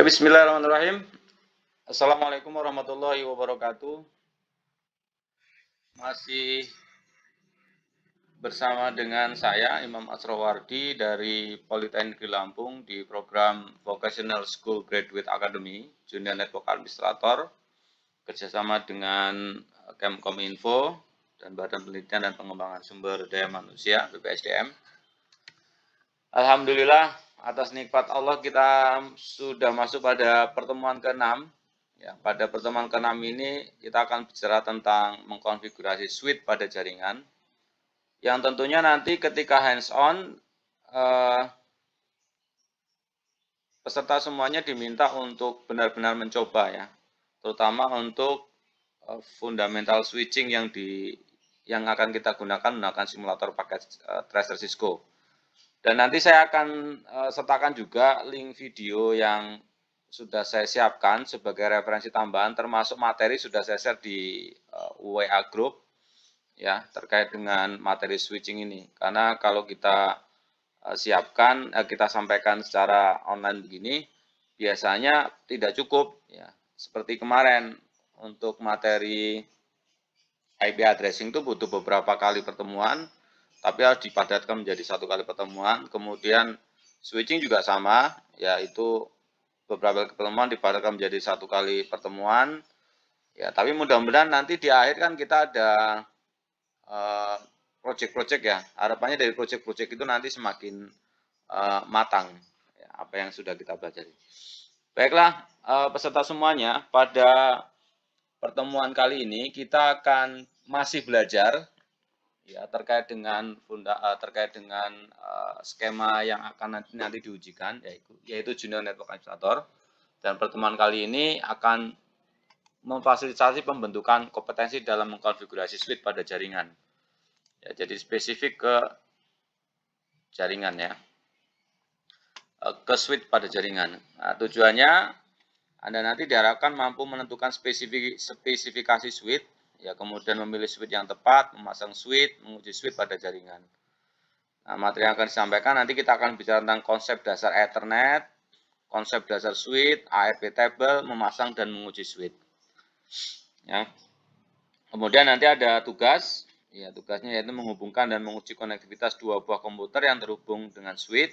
Ya, bismillahirrahmanirrahim. Assalamualaikum warahmatullahi wabarakatuh. Masih bersama dengan saya Imam Asrawardi dari Politeknik Lampung di program Vocational School Graduate Academy Junior Network Administrator kerjasama dengan Info dan Badan Penelitian dan Pengembangan Sumber Daya Manusia BPSDM. Alhamdulillah atas nikmat Allah kita sudah masuk pada pertemuan ke-6. Ya, pada pertemuan ke-6 ini kita akan bicara tentang mengkonfigurasi switch pada jaringan. Yang tentunya nanti ketika hands on eh, peserta semuanya diminta untuk benar-benar mencoba ya. Terutama untuk eh, fundamental switching yang di yang akan kita gunakan menggunakan simulator pakai eh, Tracer Cisco. Dan nanti saya akan eh, sertakan juga link video yang sudah saya siapkan sebagai referensi tambahan termasuk materi sudah saya share di eh, WA group ya terkait dengan materi switching ini. Karena kalau kita eh, siapkan kita sampaikan secara online begini biasanya tidak cukup ya. Seperti kemarin untuk materi IP addressing itu butuh beberapa kali pertemuan tapi harus dipadatkan menjadi satu kali pertemuan. Kemudian switching juga sama, yaitu beberapa pertemuan dipadatkan menjadi satu kali pertemuan. Ya, tapi mudah-mudahan nanti di akhir kan kita ada project eh, project-project ya. Harapannya dari project-project itu nanti semakin uh, matang ya, apa yang sudah kita pelajari. Baiklah, uh, peserta semuanya, pada pertemuan kali ini kita akan masih belajar ya terkait dengan funda uh, terkait dengan uh, skema yang akan nanti, nanti diujikan yaitu yaitu junior network administrator dan pertemuan kali ini akan memfasilitasi pembentukan kompetensi dalam mengkonfigurasi switch pada jaringan ya jadi spesifik ke jaringan ya eh, ke switch pada jaringan nah, tujuannya anda nanti diharapkan mampu menentukan spesifikasi switch ya kemudian memilih switch yang tepat, memasang switch, menguji switch pada jaringan. Nah, materi yang akan disampaikan nanti kita akan bicara tentang konsep dasar Ethernet, konsep dasar switch, ARP table, memasang dan menguji switch. Ya. Kemudian nanti ada tugas, ya tugasnya yaitu menghubungkan dan menguji konektivitas dua buah komputer yang terhubung dengan switch.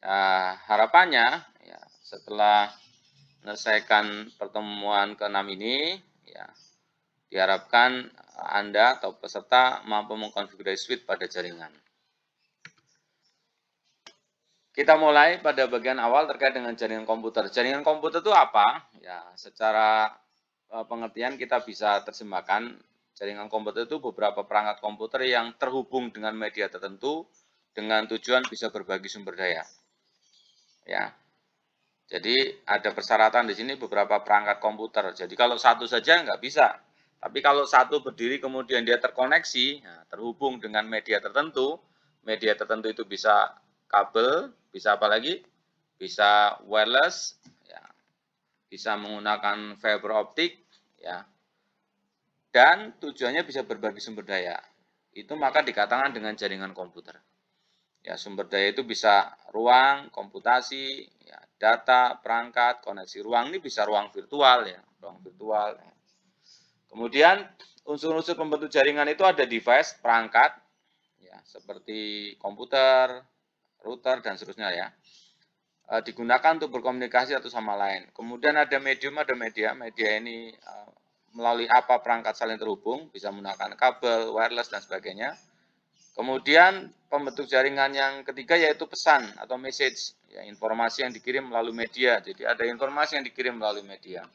Nah, ya, harapannya ya setelah menyelesaikan pertemuan ke-6 ini ya Diharapkan Anda atau peserta mampu mengkonfigurasi switch pada jaringan. Kita mulai pada bagian awal terkait dengan jaringan komputer. Jaringan komputer itu apa? Ya, secara e, pengertian kita bisa terjemahkan jaringan komputer itu beberapa perangkat komputer yang terhubung dengan media tertentu dengan tujuan bisa berbagi sumber daya. Ya. Jadi ada persyaratan di sini beberapa perangkat komputer. Jadi kalau satu saja nggak bisa, tapi kalau satu berdiri kemudian dia terkoneksi, nah, terhubung dengan media tertentu, media tertentu itu bisa kabel, bisa apa lagi? Bisa wireless, ya. bisa menggunakan fiber optik, ya. Dan tujuannya bisa berbagi sumber daya. Itu maka dikatakan dengan jaringan komputer. Ya, sumber daya itu bisa ruang, komputasi, ya, data, perangkat, koneksi ruang ini bisa ruang virtual ya, ruang virtual. Ya Kemudian unsur-unsur pembentuk jaringan itu ada device, perangkat, ya, seperti komputer, router, dan seterusnya ya. E, digunakan untuk berkomunikasi satu sama lain. Kemudian ada medium, ada media. Media ini e, melalui apa perangkat saling terhubung, bisa menggunakan kabel, wireless, dan sebagainya. Kemudian pembentuk jaringan yang ketiga yaitu pesan atau message, ya, informasi yang dikirim melalui media. Jadi ada informasi yang dikirim melalui media.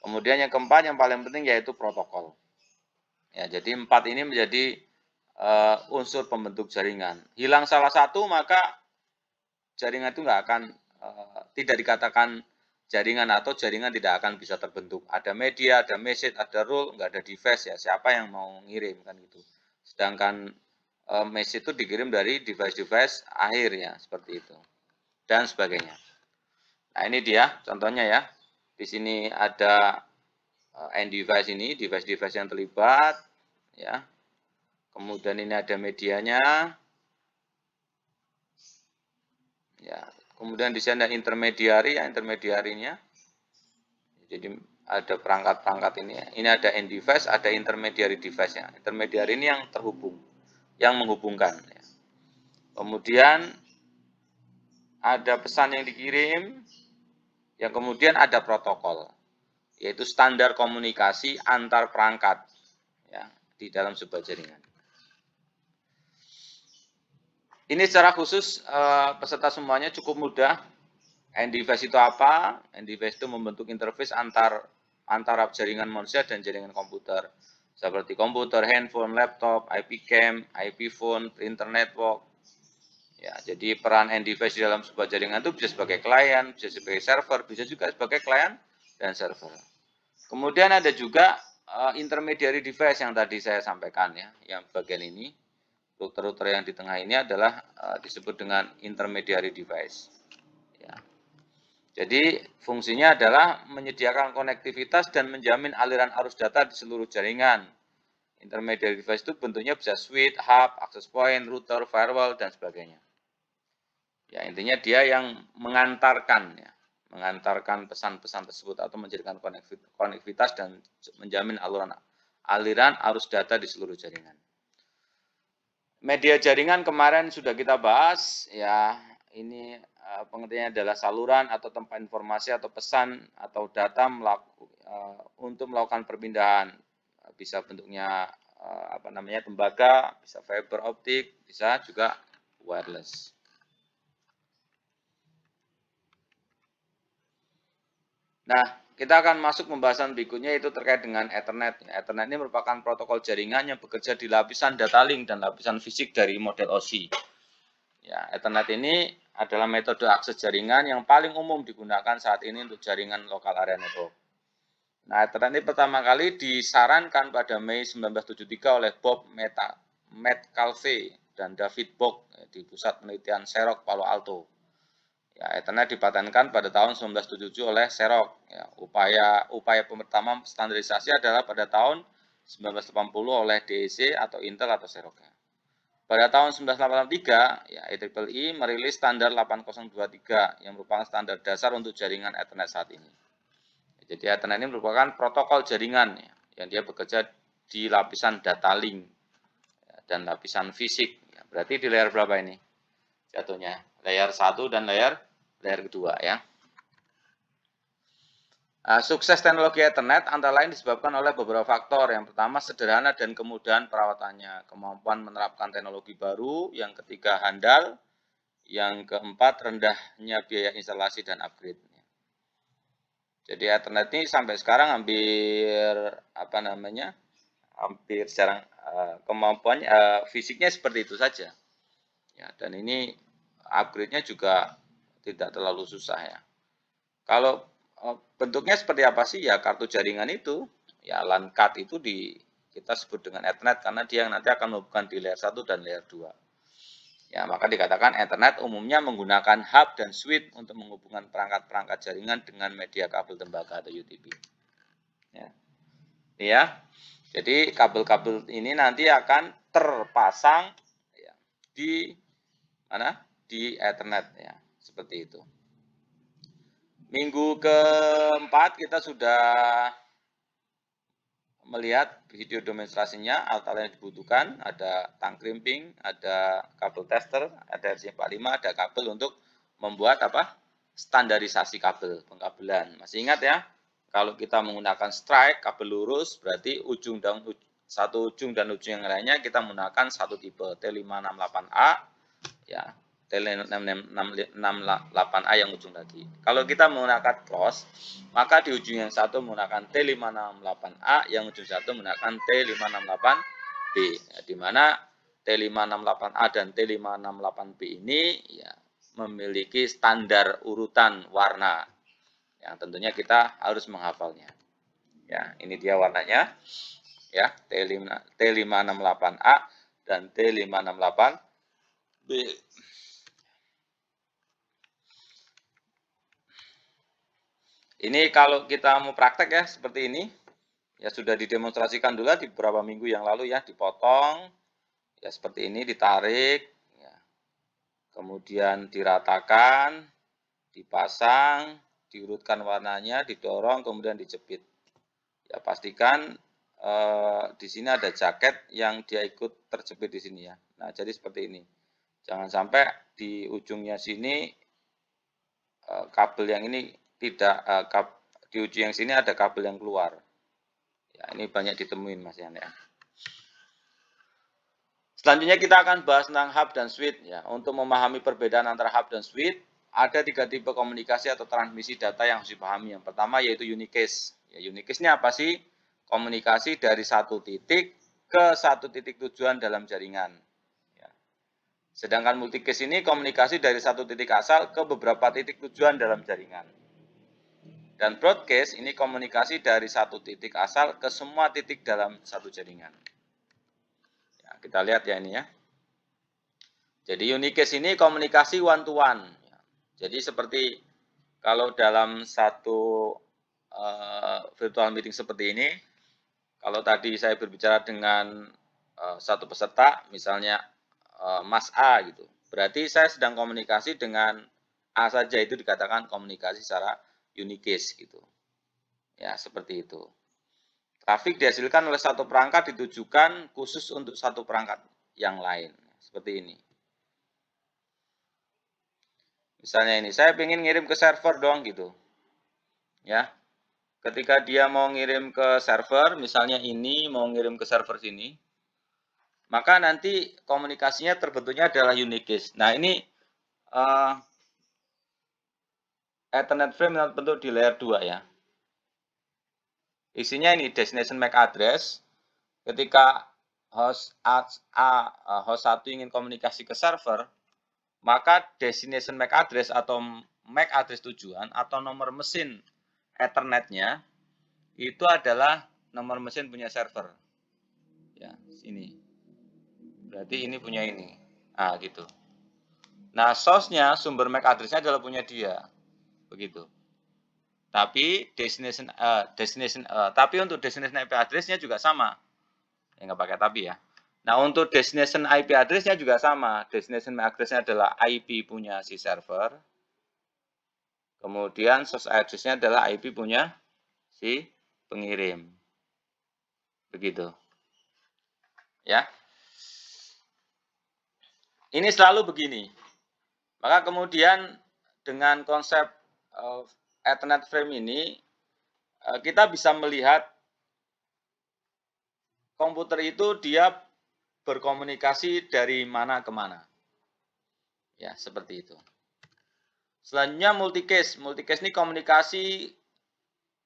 Kemudian yang keempat yang paling penting yaitu protokol. Ya, jadi empat ini menjadi uh, unsur pembentuk jaringan. Hilang salah satu maka jaringan itu nggak akan uh, tidak dikatakan jaringan atau jaringan tidak akan bisa terbentuk. Ada media, ada message, ada rule, nggak ada device ya. Siapa yang mau ngirim kan gitu. Sedangkan uh, message itu dikirim dari device-device akhirnya seperti itu. Dan sebagainya. Nah, ini dia contohnya ya. Di sini ada eh, end device ini, device-device yang terlibat, ya. Kemudian ini ada medianya, ya. Kemudian di ada intermediary ya, intermediarinya. Jadi ada perangkat-perangkat ini. Ya. Ini ada end device, ada intermediary device-nya. Intermediary ini yang terhubung, yang menghubungkan. Ya. Kemudian ada pesan yang dikirim, yang kemudian ada protokol, yaitu standar komunikasi antar perangkat ya, di dalam sebuah jaringan. Ini secara khusus eh, peserta semuanya cukup mudah. End device itu apa? End device itu membentuk interface antar antara jaringan manusia dan jaringan komputer seperti komputer, handphone, laptop, IP cam, IP phone, internet network, Ya, jadi peran end device di dalam sebuah jaringan itu bisa sebagai klien, bisa sebagai server, bisa juga sebagai klien dan server. Kemudian ada juga uh, intermediary device yang tadi saya sampaikan ya, yang bagian ini. Router-router yang di tengah ini adalah uh, disebut dengan intermediary device. Ya. Jadi fungsinya adalah menyediakan konektivitas dan menjamin aliran arus data di seluruh jaringan. Intermediary device itu bentuknya bisa switch, hub, access point, router, firewall, dan sebagainya. Ya, intinya dia yang mengantarkan ya, mengantarkan pesan-pesan tersebut atau menjadikan konektivitas dan menjamin aluran aliran arus data di seluruh jaringan. Media jaringan kemarin sudah kita bahas ya, ini eh, pengertiannya adalah saluran atau tempat informasi atau pesan atau data melaku, eh, untuk melakukan perpindahan. Bisa bentuknya eh, apa namanya tembaga, bisa fiber optik, bisa juga wireless. Nah, kita akan masuk pembahasan berikutnya yaitu terkait dengan Ethernet. Ethernet ini merupakan protokol jaringan yang bekerja di lapisan data link dan lapisan fisik dari model OSI. Ya, Ethernet ini adalah metode akses jaringan yang paling umum digunakan saat ini untuk jaringan lokal area network. Nah, Ethernet ini pertama kali disarankan pada Mei 1973 oleh Bob Meta, Matt dan David Bock di Pusat Penelitian Serok Palo Alto. Ya, Ethernet dipatenkan pada tahun 1977 oleh Serok. Ya, upaya upaya pertama standarisasi adalah pada tahun 1980 oleh DEC atau Intel atau Serok. Ya. Pada tahun 1983, ya, IEEE e merilis standar 8023 yang merupakan standar dasar untuk jaringan Ethernet saat ini. jadi Ethernet ini merupakan protokol jaringan ya, yang dia bekerja di lapisan data link ya, dan lapisan fisik. Ya, berarti di layer berapa ini? Jatuhnya layer 1 dan layer Layer kedua ya. Uh, sukses teknologi Ethernet antara lain disebabkan oleh beberapa faktor. Yang pertama sederhana dan kemudahan perawatannya, kemampuan menerapkan teknologi baru. Yang ketiga handal. Yang keempat rendahnya biaya instalasi dan upgrade. Jadi Ethernet ini sampai sekarang hampir apa namanya? hampir secara uh, eh, kemampuannya eh, fisiknya seperti itu saja. Ya, dan ini upgrade-nya juga tidak terlalu susah ya. Kalau eh, bentuknya seperti apa sih ya kartu jaringan itu ya LAN card itu di kita sebut dengan Ethernet karena dia yang nanti akan menghubungkan di layer 1 dan layer 2. Ya, maka dikatakan Ethernet umumnya menggunakan hub dan switch untuk menghubungkan perangkat-perangkat jaringan dengan media kabel tembaga atau UTP. Ya. ya. Jadi kabel-kabel ini nanti akan terpasang ya, di mana? Di Ethernet ya. Seperti itu. Minggu keempat kita sudah melihat video demonstrasinya, alat-alat yang dibutuhkan, ada tang crimping, ada kabel tester, ada RC45, ada kabel untuk membuat apa? standarisasi kabel pengkabelan. Masih ingat ya? Kalau kita menggunakan strike kabel lurus berarti ujung dan uj satu ujung dan ujung yang lainnya kita menggunakan satu tipe T568A ya t 668A yang ujung tadi. Kalau kita menggunakan cross, maka di ujung yang satu menggunakan T568A, yang ujung satu menggunakan T568B. Ya, di mana T568A dan T568B ini ya, memiliki standar urutan warna yang tentunya kita harus menghafalnya. Ya, ini dia warnanya. Ya, t T568A dan T568B. Ini kalau kita mau praktek ya seperti ini, ya sudah didemonstrasikan dulu di beberapa minggu yang lalu ya, dipotong, ya seperti ini ditarik, ya. kemudian diratakan, dipasang, diurutkan warnanya, didorong, kemudian dijepit. Ya pastikan eh, di sini ada jaket yang dia ikut terjepit di sini ya. Nah jadi seperti ini. Jangan sampai di ujungnya sini eh, kabel yang ini tidak uh, eh, kap, di uji yang sini ada kabel yang keluar. Ya, ini banyak ditemuin Mas Yan ya. Selanjutnya kita akan bahas tentang hub dan switch ya. Untuk memahami perbedaan antara hub dan switch, ada tiga tipe komunikasi atau transmisi data yang harus dipahami. Yang pertama yaitu unicase. Ya, unicase apa sih? Komunikasi dari satu titik ke satu titik tujuan dalam jaringan. Ya. Sedangkan multicase ini komunikasi dari satu titik asal ke beberapa titik tujuan dalam jaringan. Dan broadcast ini komunikasi dari satu titik asal ke semua titik dalam satu jaringan. Ya, kita lihat ya ini ya. Jadi unicast ini komunikasi one to one. Jadi seperti kalau dalam satu uh, virtual meeting seperti ini, kalau tadi saya berbicara dengan uh, satu peserta, misalnya uh, Mas A gitu, berarti saya sedang komunikasi dengan A saja itu dikatakan komunikasi secara unicase gitu. Ya, seperti itu. Trafik dihasilkan oleh satu perangkat ditujukan khusus untuk satu perangkat yang lain. Seperti ini. Misalnya ini, saya ingin ngirim ke server doang gitu. Ya. Ketika dia mau ngirim ke server, misalnya ini mau ngirim ke server sini, maka nanti komunikasinya terbentuknya adalah unicase. Nah, ini uh, Ethernet frame yang terbentuk di layer 2 ya. Isinya ini destination MAC address. Ketika host A, host 1 ingin komunikasi ke server, maka destination MAC address atau MAC address tujuan atau nomor mesin Ethernetnya itu adalah nomor mesin punya server. Ya, sini. Berarti ini punya ini. Ah, gitu. Nah, source-nya, sumber MAC address-nya adalah punya dia begitu. Tapi destination uh, destination uh, tapi untuk destination IP addressnya juga sama. Ya nggak pakai tapi ya. Nah, untuk destination IP addressnya juga sama. Destination IP addressnya adalah IP punya si server. Kemudian source addressnya adalah IP punya si pengirim. Begitu. Ya. Ini selalu begini. Maka kemudian dengan konsep uh, eh, Ethernet frame ini uh, kita bisa melihat komputer itu dia berkomunikasi dari mana ke mana. Ya, seperti itu. Selanjutnya multicase. Multicase ini komunikasi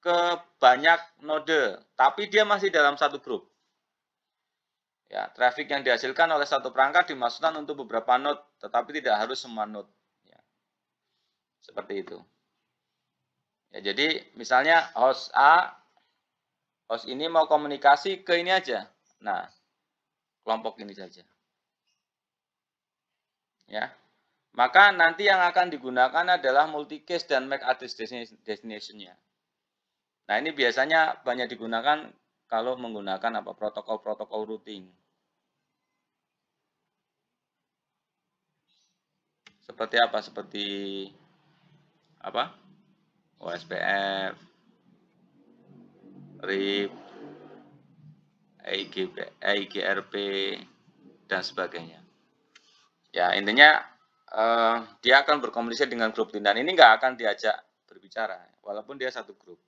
ke banyak node, tapi dia masih dalam satu grup. Ya, traffic yang dihasilkan oleh satu perangkat dimaksudkan untuk beberapa node, tetapi tidak harus semua node. Ya. Seperti itu. Ya, jadi misalnya host A, host ini mau komunikasi ke ini aja. Nah, kelompok ini saja. Ya. Maka nanti yang akan digunakan adalah multi case dan MAC address destination Nah, ini biasanya banyak digunakan kalau menggunakan apa protokol-protokol routing. Seperti apa? Seperti apa? OSPF, RIP, AIGP, AIGRP, dan sebagainya. Ya, intinya eh, dia akan berkomunikasi dengan grup dan Ini nggak akan diajak berbicara, walaupun dia satu grup.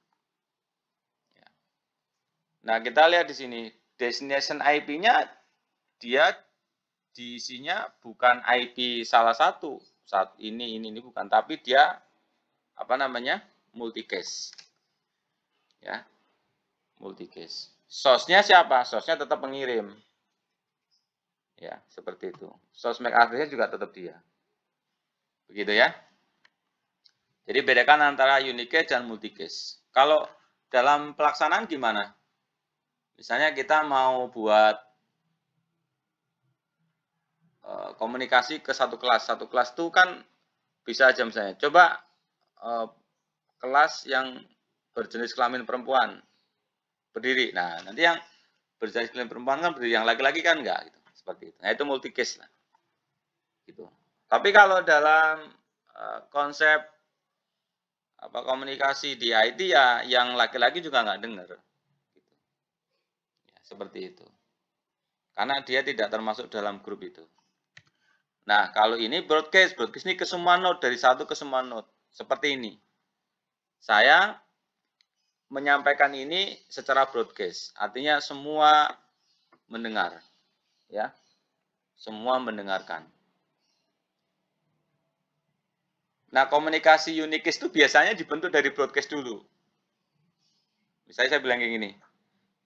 Ya. Nah, kita lihat di sini, destination IP-nya dia diisinya bukan IP salah satu saat ini ini ini bukan tapi dia apa namanya Multi case, Ya. multi case. Sosnya siapa? Sosnya tetap pengirim. Ya, seperti itu. Sos MAC address juga tetap dia. Begitu ya. Jadi bedakan antara unicase dan multi case. Kalau dalam pelaksanaan gimana? Misalnya kita mau buat eh, komunikasi ke satu kelas. Satu kelas itu kan bisa aja misalnya. Coba eh, kelas yang berjenis kelamin perempuan berdiri. Nah, nanti yang berjenis kelamin perempuan kan berdiri, yang laki-laki kan enggak gitu. Seperti itu. Nah, itu multi case lah. Gitu. Tapi kalau dalam uh, konsep apa komunikasi di IT ya yang laki-laki juga nggak dengar. Gitu. Ya, seperti itu. Karena dia tidak termasuk dalam grup itu. Nah, kalau ini broadcast, broadcast ini ke semua node dari satu ke semua node. Seperti ini. Saya menyampaikan ini secara broadcast, artinya semua mendengar, ya, semua mendengarkan. Nah, komunikasi unikis itu biasanya dibentuk dari broadcast dulu. Misalnya saya bilang kayak gini,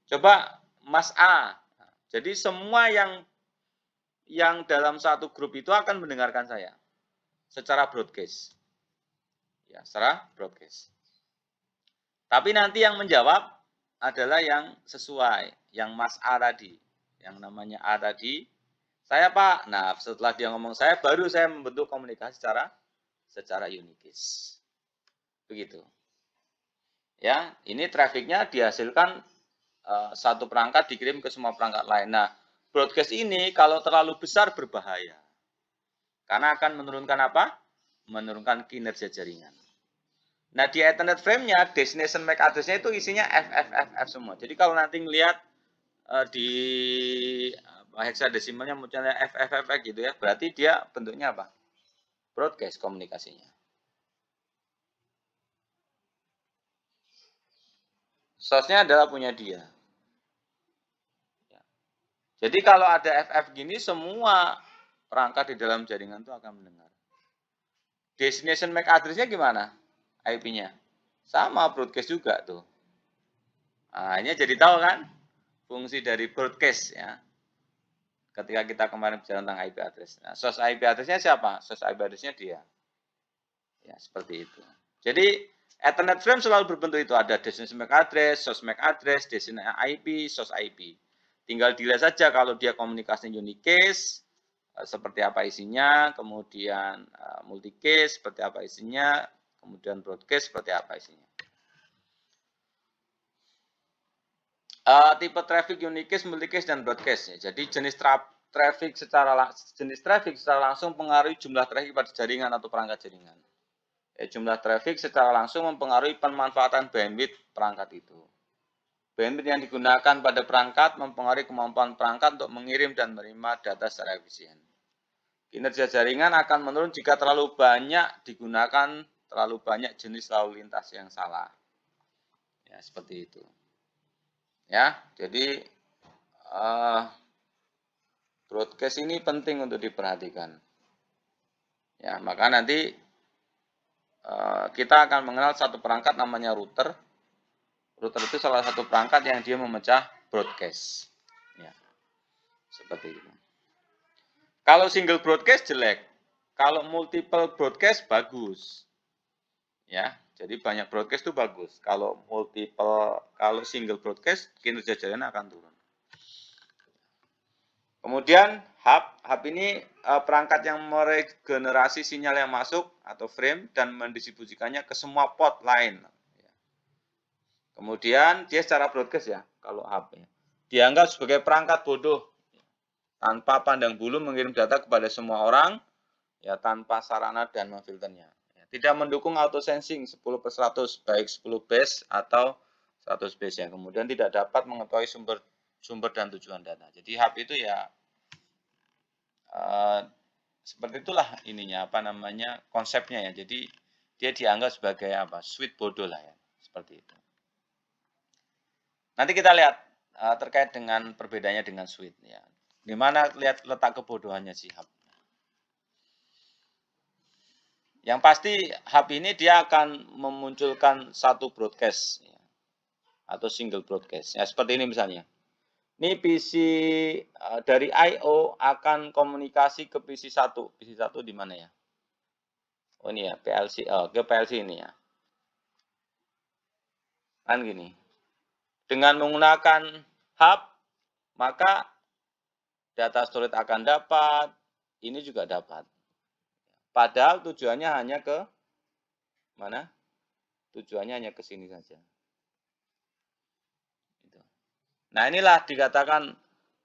coba Mas A. Jadi semua yang yang dalam satu grup itu akan mendengarkan saya secara broadcast. Ya, secara broadcast. Tapi nanti yang menjawab adalah yang sesuai, yang Mas A tadi, yang namanya A tadi. Saya Pak. Nah, setelah dia ngomong saya, baru saya membentuk komunikasi secara secara unikis. Begitu. Ya, ini trafiknya dihasilkan uh, satu perangkat dikirim ke semua perangkat lain. Nah, broadcast ini kalau terlalu besar berbahaya. Karena akan menurunkan apa? Menurunkan kinerja jaringan. Nah, di Ethernet frame-nya, destination MAC address-nya itu isinya FFFF semua. Jadi kalau nanti ngelihat uh, di uh, heksadesimalnya munculnya FFFF gitu ya, berarti dia bentuknya apa? Broadcast komunikasinya. Source-nya adalah punya dia. Jadi kalau ada FF gini, semua perangkat di dalam jaringan itu akan mendengar. Destination MAC address-nya gimana? IP-nya. Sama broadcast juga tuh. Nah, jadi tahu kan fungsi dari broadcast ya. Ketika kita kemarin bicara tentang IP address. Nah, source IP address-nya siapa? Source IP address-nya dia. Ya, seperti itu. Jadi Ethernet frame selalu berbentuk itu ada destination MAC e address, source MAC e address, destination IP, source IP. Tinggal dilihat saja kalau dia komunikasi unicase eh, seperti apa isinya, kemudian eh, multicase seperti apa isinya, kemudian broadcast seperti apa isinya. Uh, tipe traffic unicase, multicase, dan broadcast. Ya. Jadi jenis tra traffic secara jenis traffic secara langsung pengaruhi jumlah traffic pada jaringan atau perangkat jaringan. Ya, jumlah traffic secara langsung mempengaruhi pemanfaatan bandwidth perangkat itu. Bandwidth yang digunakan pada perangkat mempengaruhi kemampuan perangkat untuk mengirim dan menerima data secara efisien. Kinerja jaringan akan menurun jika terlalu banyak digunakan terlalu banyak jenis lalu lintas yang salah. Ya, seperti itu. Ya, jadi uh, broadcast ini penting untuk diperhatikan. Ya, maka nanti uh, kita akan mengenal satu perangkat namanya router. Router itu salah satu perangkat yang dia memecah broadcast. Ya, seperti itu. Kalau single broadcast jelek, kalau multiple broadcast bagus ya. Jadi banyak broadcast itu bagus. Kalau multiple, kalau single broadcast kinerja jaringan akan turun. Kemudian hub, hub ini eh, perangkat yang meregenerasi sinyal yang masuk atau frame dan mendistribusikannya ke semua port lain. Kemudian dia secara broadcast ya, kalau hub ya. Dianggap sebagai perangkat bodoh tanpa pandang bulu mengirim data kepada semua orang ya tanpa sarana dan memfilternya. Tidak mendukung auto sensing 10 per 100, baik 10 base atau 100 base ya. Kemudian tidak dapat mengetahui sumber sumber dan tujuan data. Jadi hub itu ya uh, seperti itulah ininya apa namanya konsepnya ya. Jadi dia dianggap sebagai apa? Sweet bodoh lah ya, seperti itu. Nanti kita lihat uh, terkait dengan perbedaannya dengan sweet ya. Di lihat letak kebodohannya si hub. Yang pasti hub ini dia akan memunculkan satu broadcast ya. atau single broadcast. Ya, seperti ini misalnya. Ini PC e, dari I.O. akan komunikasi ke PC 1. PC 1 di mana ya? Oh ini ya, PLC. Oh, ke PLC ini ya. Kan gini. Dengan menggunakan hub, maka data storage akan dapat, ini juga dapat. Padahal tujuannya hanya ke mana? Tujuannya hanya ke sini saja. Nah inilah dikatakan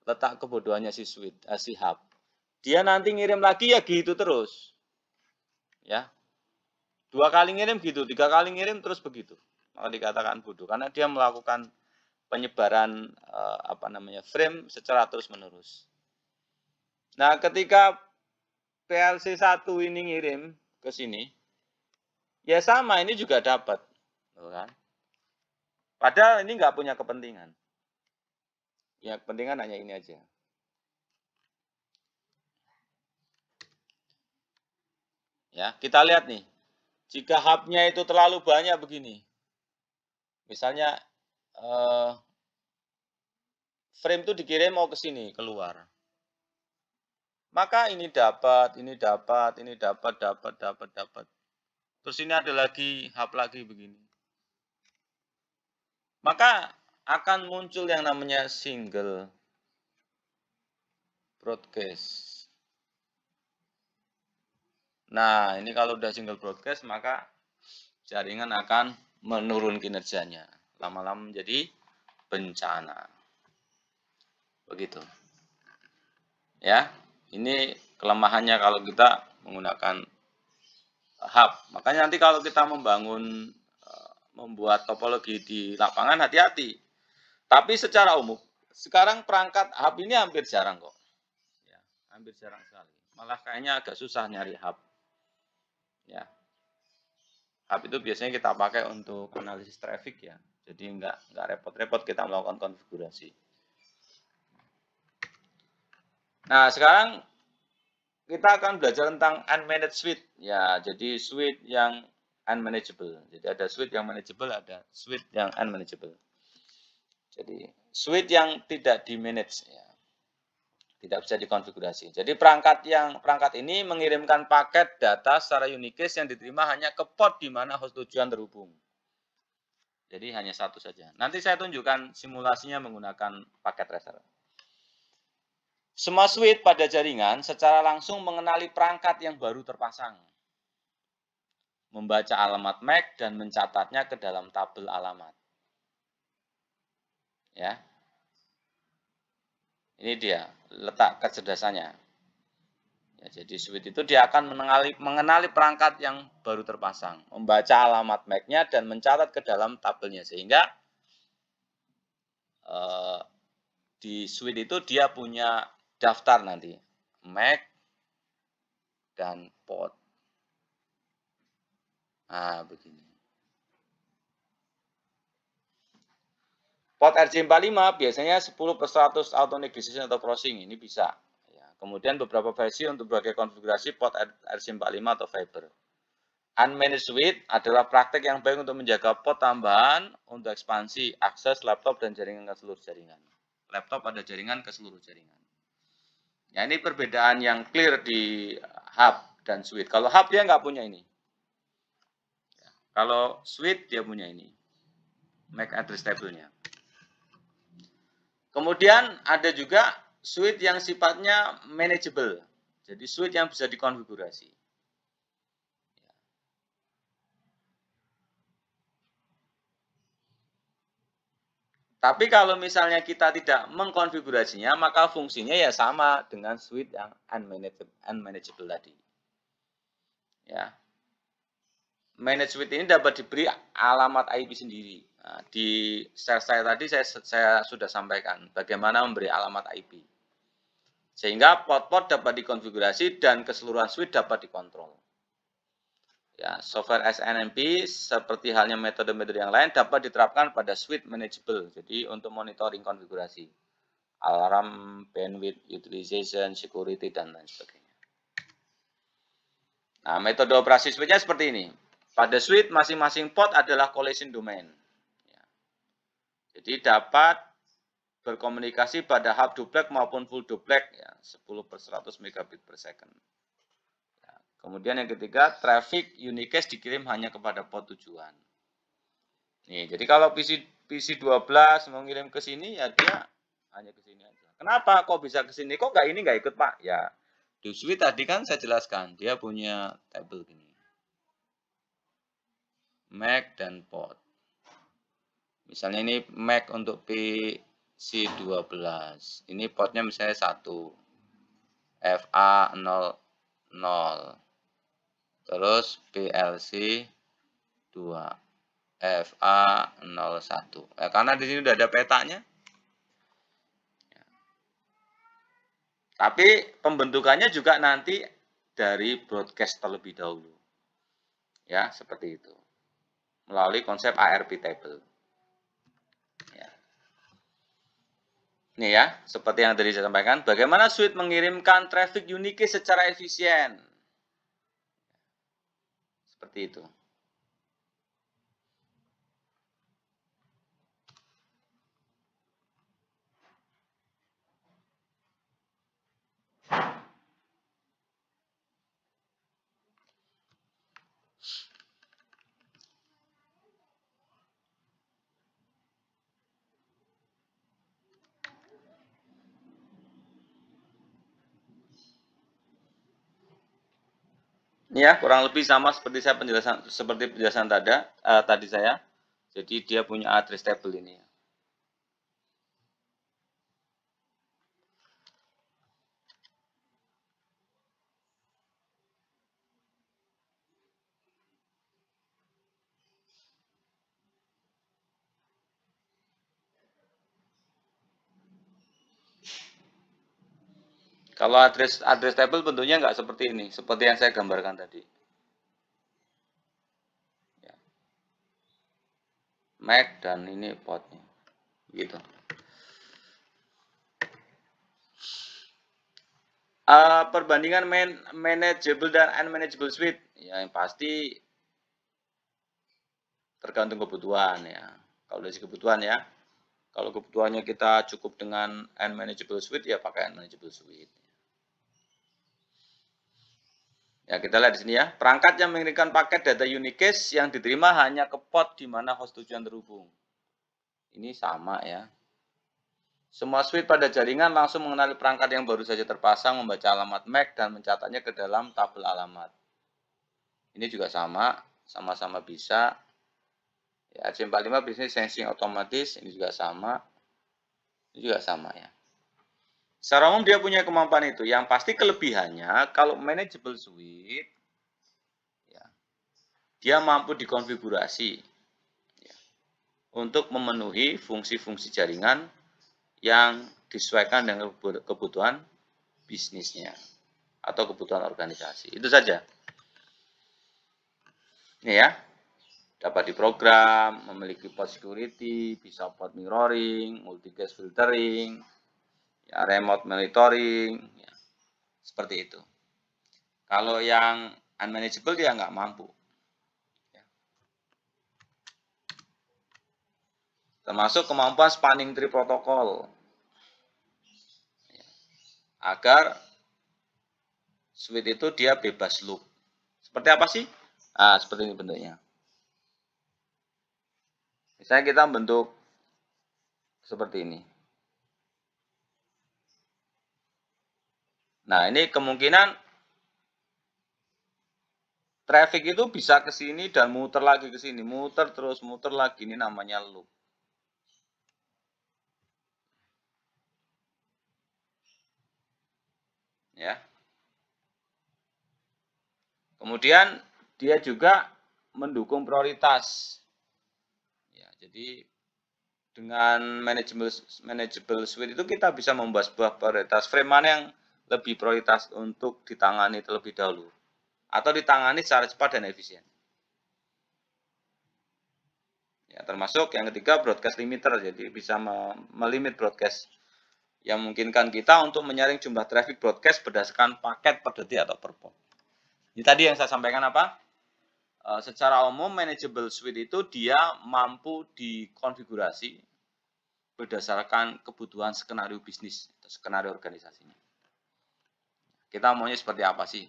letak kebodohannya si Sweet, eh, si Hub. Dia nanti ngirim lagi ya gitu terus. Ya. Dua kali ngirim gitu, tiga kali ngirim terus begitu. Maka dikatakan bodoh karena dia melakukan penyebaran eh, apa namanya frame secara terus menerus. Nah, ketika PLC1 ini ngirim ke sini, ya sama ini juga dapat. Kan? Padahal ini nggak punya kepentingan. Ya kepentingan hanya ini aja. Ya, kita lihat nih. Jika hubnya itu terlalu banyak begini. Misalnya eh, frame itu dikirim mau ke sini, keluar. Maka ini dapat, ini dapat, ini dapat, dapat, dapat, dapat. Terus ini ada lagi, hap lagi begini. Maka akan muncul yang namanya single broadcast. Nah, ini kalau udah single broadcast maka jaringan akan menurun kinerjanya. Lama-lama menjadi bencana. Begitu. Ya. Ini kelemahannya kalau kita menggunakan eh, hub. Makanya nanti kalau kita membangun eh, membuat topologi di lapangan hati-hati. Tapi secara umum sekarang perangkat hub ini hampir jarang kok. Ya, hampir jarang sekali. Malah kayaknya agak susah nyari hub. Ya. Hub itu biasanya kita pakai untuk analisis traffic ya. Jadi nggak nggak repot-repot kita melakukan konfigurasi. Nah, sekarang kita akan belajar tentang unmanaged suite. Ya, jadi suite yang unmanageable. Jadi ada suite yang manageable, ada suite yang unmanageable. Jadi suite yang tidak di-manage ya. Tidak bisa dikonfigurasi. Jadi perangkat yang perangkat ini mengirimkan paket data secara unikis yang diterima hanya ke port di mana host tujuan terhubung. Jadi hanya satu saja. Nanti saya tunjukkan simulasinya menggunakan paket reseller. Semua switch pada jaringan secara langsung mengenali perangkat yang baru terpasang. Membaca alamat MAC dan mencatatnya ke dalam tabel alamat. Ya. Ini dia letak kecerdasannya. Ya, jadi switch itu dia akan mengenali, mengenali perangkat yang baru terpasang, membaca alamat MAC-nya dan mencatat ke dalam tabelnya sehingga eh, di switch itu dia punya daftar nanti Mac dan pot. Nah, begini. Pot RJ45 biasanya 10 per 100 auto decision atau crossing. Ini bisa. Ya. Kemudian beberapa versi untuk berbagai konfigurasi pot RJ45 atau fiber. Unmanaged suite adalah praktek yang baik untuk menjaga pot tambahan untuk ekspansi, akses laptop, dan jaringan ke seluruh jaringan. Laptop ada jaringan ke seluruh jaringan. Ya, ini perbedaan yang clear di hub dan switch. Kalau hub dia nggak punya ini. Ya, kalau switch dia punya ini. MAC address table-nya. Kemudian ada juga switch yang sifatnya manageable. Jadi switch yang bisa dikonfigurasi. Tapi kalau misalnya kita tidak mengkonfigurasinya, maka fungsinya ya sama dengan switch yang unmanageable, unmanageable tadi. Ya. Manage suite ini dapat diberi alamat IP sendiri. Nah, di share saya tadi saya, saya sudah sampaikan bagaimana memberi alamat IP. Sehingga port-port dapat dikonfigurasi dan keseluruhan switch dapat dikontrol. Ya, software SNMP seperti halnya metode-metode yang lain dapat diterapkan pada switch manageable. Jadi untuk monitoring konfigurasi, alarm, bandwidth, utilization, security dan lain sebagainya. Nah, metode operasi switchnya seperti ini. Pada switch masing-masing port adalah collision domain. Ya. Jadi dapat berkomunikasi pada half duplex maupun full duplex ya, 10 per 100 megabit per second. Kemudian yang ketiga, traffic unicast dikirim hanya kepada port tujuan. Nih, jadi kalau PC PC 12 mengirim ke sini ya dia hanya ke sini aja. Kenapa kok bisa ke sini? Kok nggak ini nggak ikut, Pak? Ya, Duswi tadi kan saya jelaskan, dia punya table gini. Mac dan port. Misalnya ini Mac untuk PC 12. Ini portnya misalnya 1. FA 00 terus PLC 2 FA 01 ya, karena di sini sudah ada petanya tapi pembentukannya juga nanti dari broadcast terlebih dahulu ya seperti itu melalui konsep ARP table ya. Ini ya, seperti yang tadi saya sampaikan, bagaimana suite mengirimkan traffic unique secara efisien. Seperti itu. ya kurang lebih sama seperti saya penjelasan seperti penjelasan tadi uh, eh, tadi saya jadi dia punya address table ini Kalau address address table bentuknya nggak seperti ini, seperti yang saya gambarkan tadi. Ya. Mac dan ini potnya, gitu. Uh, perbandingan man, manageable dan unmanageable suite, ya, yang pasti tergantung kebutuhan ya. Kalau dari kebutuhan ya, kalau kebutuhannya kita cukup dengan unmanageable suite ya pakai unmanageable suite. Ya, kita lihat di sini ya. Perangkat yang mengirimkan paket data unicase yang diterima hanya ke port di mana host tujuan terhubung. Ini sama ya. Semua switch pada jaringan langsung mengenali perangkat yang baru saja terpasang, membaca alamat MAC dan mencatatnya ke dalam tabel alamat. Ini juga sama, sama-sama bisa. Ya, c 45 bisnis sensing otomatis, ini juga sama. Ini juga sama ya. Secara umum dia punya kemampuan itu. Yang pasti kelebihannya kalau manageable suite ya, dia mampu dikonfigurasi ya, untuk memenuhi fungsi-fungsi jaringan yang disesuaikan dengan kebutuhan bisnisnya atau kebutuhan organisasi. Itu saja. Ini ya. Dapat diprogram, memiliki port security, bisa port mirroring, multi gas filtering, ya, remote monitoring, ya, seperti itu. Kalau yang unmanageable dia nggak mampu. Ya. Termasuk kemampuan spanning tree protokol. Ya. Agar switch itu dia bebas loop. Seperti apa sih? Ah, seperti ini bentuknya. Misalnya kita bentuk seperti ini. Nah, ini kemungkinan traffic itu bisa ke sini dan muter lagi ke sini, muter terus muter lagi ini namanya loop. Ya. Kemudian dia juga mendukung prioritas. Ya, jadi dengan manageable manageable suite itu kita bisa membuat sebuah prioritas frame mana yang lebih prioritas untuk ditangani terlebih dahulu atau ditangani secara cepat dan efisien. Ya, termasuk yang ketiga broadcast limiter, jadi bisa melimit broadcast yang memungkinkan kita untuk menyaring jumlah traffic broadcast berdasarkan paket per detik atau per pop. Ini tadi yang saya sampaikan apa? E, secara umum manageable suite itu dia mampu dikonfigurasi berdasarkan kebutuhan skenario bisnis atau skenario organisasinya. Kita maunya seperti apa sih?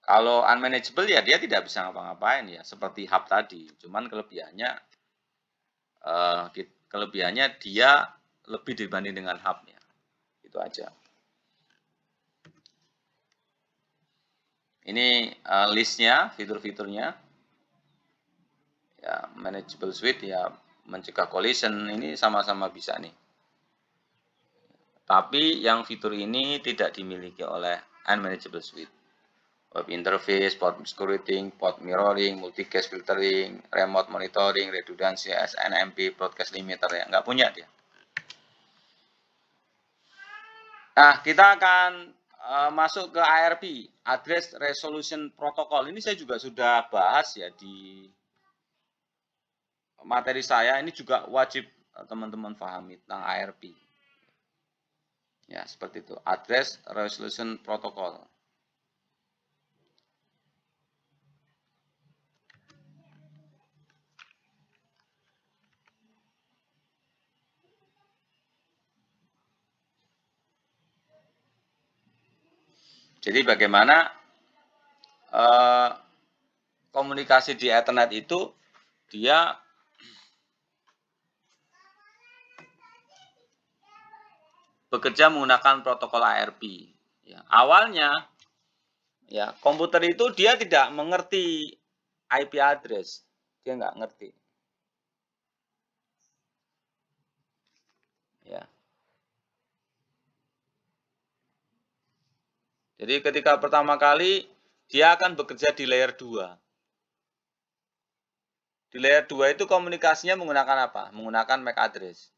Kalau unmanageable ya dia tidak bisa ngapa-ngapain ya, seperti hub tadi. Cuman kelebihannya eh, kelebihannya dia lebih dibanding dengan hubnya. Itu aja. Ini eh, listnya, fitur-fiturnya. Ya, manageable suite ya mencegah collision ini sama-sama bisa nih. Tapi yang fitur ini tidak dimiliki oleh unmanageable suite. Web interface, port scripting, port mirroring, multicast filtering, remote monitoring, redundancy, SNMP, broadcast limiter ya nggak punya dia. Nah, kita akan uh, masuk ke ARP, Address Resolution Protocol. Ini saya juga sudah bahas ya di materi saya. Ini juga wajib eh, teman-teman pahami tentang ARP. Ya, seperti itu. Address Resolution Protocol. Jadi bagaimana uh, komunikasi di Ethernet itu dia bekerja menggunakan protokol ARP. Ya, awalnya ya komputer itu dia tidak mengerti IP address, dia nggak ngerti. Ya. Jadi ketika pertama kali dia akan bekerja di layer 2. Di layer 2 itu komunikasinya menggunakan apa? Menggunakan MAC address.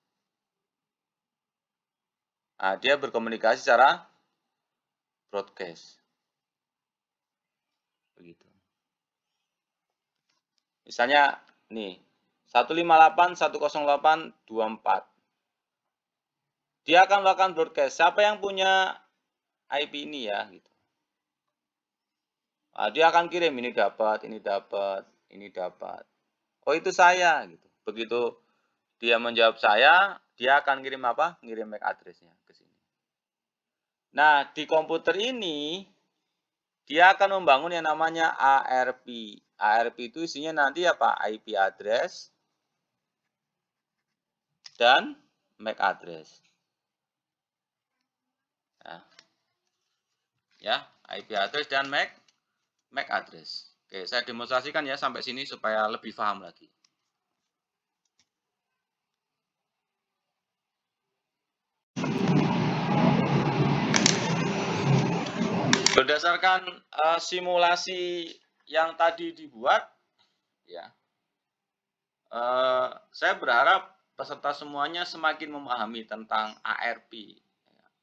Nah, dia berkomunikasi secara broadcast. Begitu. Misalnya nih, 158 108 24. Dia akan melakukan broadcast. Siapa yang punya IP ini ya gitu. Nah, dia akan kirim ini dapat, ini dapat, ini dapat. Oh, itu saya gitu. Begitu dia menjawab saya, dia akan ngirim apa? Ngirim MAC address-nya ke sini. Nah, di komputer ini dia akan membangun yang namanya ARP. ARP itu isinya nanti apa? IP address dan MAC address. Ya, Ya, IP address dan MAC MAC address. Oke, saya demonstrasikan ya sampai sini supaya lebih paham lagi. Berdasarkan uh, simulasi yang tadi dibuat, ya, uh, saya berharap peserta semuanya semakin memahami tentang ARP,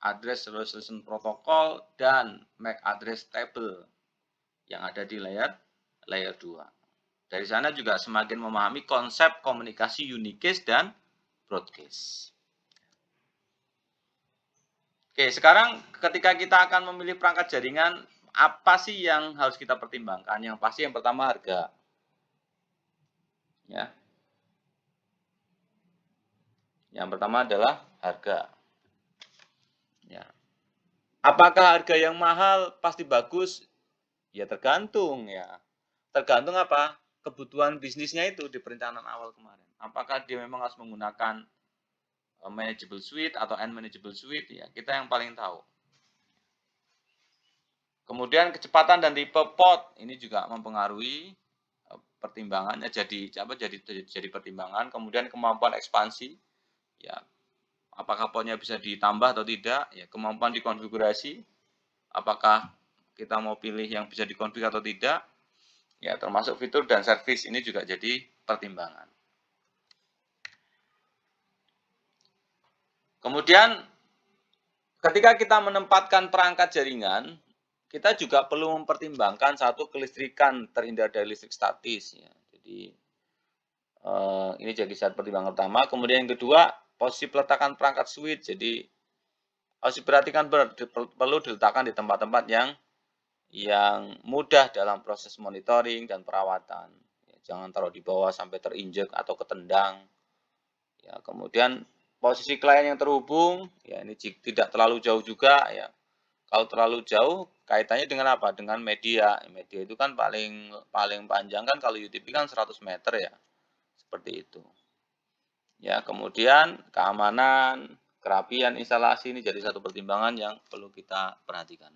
Address Resolution Protocol, dan MAC Address Table yang ada di layar layer 2. Dari sana juga semakin memahami konsep komunikasi unicase dan broadcast. Oke, sekarang ketika kita akan memilih perangkat jaringan, apa sih yang harus kita pertimbangkan? Yang pasti yang pertama harga. Ya. Yang pertama adalah harga. Ya. Apakah harga yang mahal pasti bagus? Ya tergantung ya. Tergantung apa? Kebutuhan bisnisnya itu di perencanaan awal kemarin. Apakah dia memang harus menggunakan Uh, manageable suite atau unmanageable suite ya kita yang paling tahu kemudian kecepatan dan tipe pot ini juga mempengaruhi uh, pertimbangannya jadi apa jadi jadi pertimbangan kemudian kemampuan ekspansi ya apakah potnya bisa ditambah atau tidak ya kemampuan dikonfigurasi apakah kita mau pilih yang bisa dikonfigurasi atau tidak ya termasuk fitur dan service ini juga jadi pertimbangan Kemudian ketika kita menempatkan perangkat jaringan, kita juga perlu mempertimbangkan satu kelistrikan terhindar dari listrik statis. Ya. Jadi eh, ini jadi saat pertimbangan utama. Kemudian yang kedua, posisi peletakan perangkat switch. Jadi harus diperhatikan perlu diletakkan di tempat-tempat yang yang mudah dalam proses monitoring dan perawatan. Ya, jangan taruh di bawah sampai terinjek atau ketendang. Ya, kemudian posisi klien yang terhubung ya ini tidak terlalu jauh juga ya kalau terlalu jauh kaitannya dengan apa dengan media media itu kan paling paling panjang kan kalau UTP kan 100 meter ya seperti itu ya kemudian keamanan kerapian instalasi ini jadi satu pertimbangan yang perlu kita perhatikan